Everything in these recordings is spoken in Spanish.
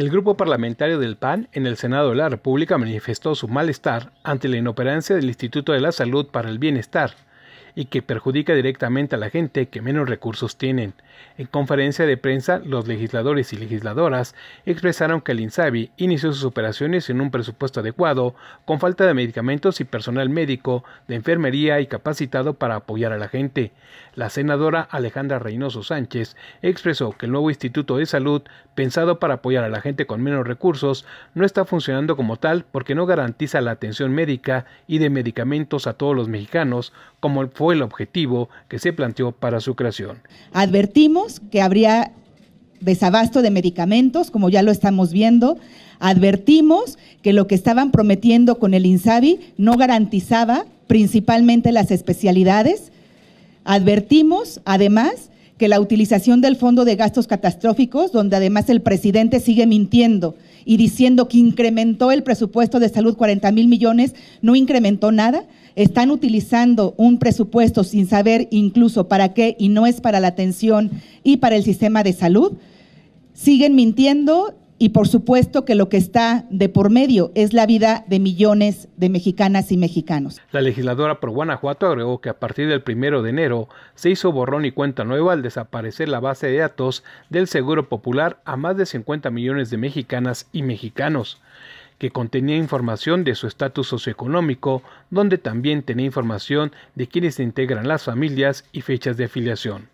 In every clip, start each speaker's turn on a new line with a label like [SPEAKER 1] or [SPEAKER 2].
[SPEAKER 1] El grupo parlamentario del PAN en el Senado de la República manifestó su malestar ante la inoperancia del Instituto de la Salud para el Bienestar y que perjudica directamente a la gente que menos recursos tienen. En conferencia de prensa, los legisladores y legisladoras expresaron que el INSABI inició sus operaciones sin un presupuesto adecuado, con falta de medicamentos y personal médico, de enfermería y capacitado para apoyar a la gente. La senadora Alejandra Reynoso Sánchez expresó que el nuevo Instituto de Salud, pensado para apoyar a la gente con menos recursos, no está funcionando como tal porque no garantiza la atención médica y de medicamentos a todos los mexicanos, como el fue el objetivo que se planteó para su creación.
[SPEAKER 2] Advertimos que habría desabasto de medicamentos, como ya lo estamos viendo. Advertimos que lo que estaban prometiendo con el INSABI no garantizaba principalmente las especialidades. Advertimos, además, que la utilización del Fondo de Gastos Catastróficos, donde además el presidente sigue mintiendo y diciendo que incrementó el presupuesto de salud 40 mil millones, no incrementó nada. Están utilizando un presupuesto sin saber incluso para qué y no es para la atención y para el sistema de salud. Siguen mintiendo, y por supuesto que lo que está de por medio es la vida de millones de mexicanas
[SPEAKER 1] y mexicanos. La legisladora por Guanajuato agregó que a partir del primero de enero se hizo borrón y cuenta nueva al desaparecer la base de datos del Seguro Popular a más de 50 millones de mexicanas y mexicanos que contenía información de su estatus socioeconómico, donde también tenía información de quienes integran las familias y fechas de afiliación.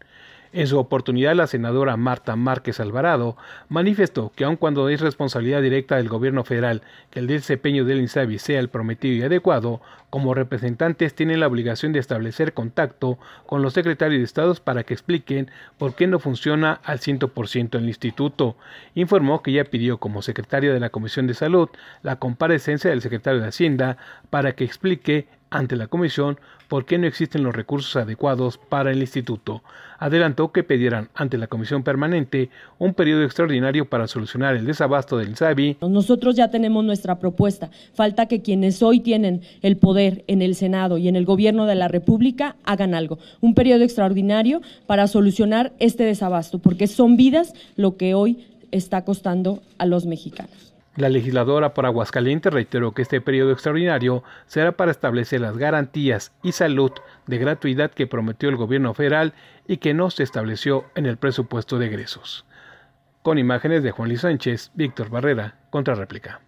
[SPEAKER 1] En su oportunidad, la senadora Marta Márquez Alvarado manifestó que aun cuando es responsabilidad directa del gobierno federal que el desempeño del INSABI sea el prometido y adecuado, como representantes tienen la obligación de establecer contacto con los secretarios de estados para que expliquen por qué no funciona al 100% el instituto. Informó que ya pidió como secretaria de la Comisión de Salud la comparecencia del secretario de Hacienda para que explique ante la Comisión por qué no existen los recursos adecuados para el Instituto. Adelantó que pedirán ante la Comisión Permanente un periodo extraordinario para solucionar el desabasto del SABI.
[SPEAKER 3] Nosotros ya tenemos nuestra propuesta. Falta que quienes hoy tienen el poder en el Senado y en el Gobierno de la República hagan algo. Un periodo extraordinario para solucionar este desabasto, porque son vidas lo que hoy está costando a los mexicanos.
[SPEAKER 1] La legisladora por Aguascalientes reiteró que este periodo extraordinario será para establecer las garantías y salud de gratuidad que prometió el gobierno federal y que no se estableció en el presupuesto de egresos. Con imágenes de Juan Luis Sánchez, Víctor Barrera, réplica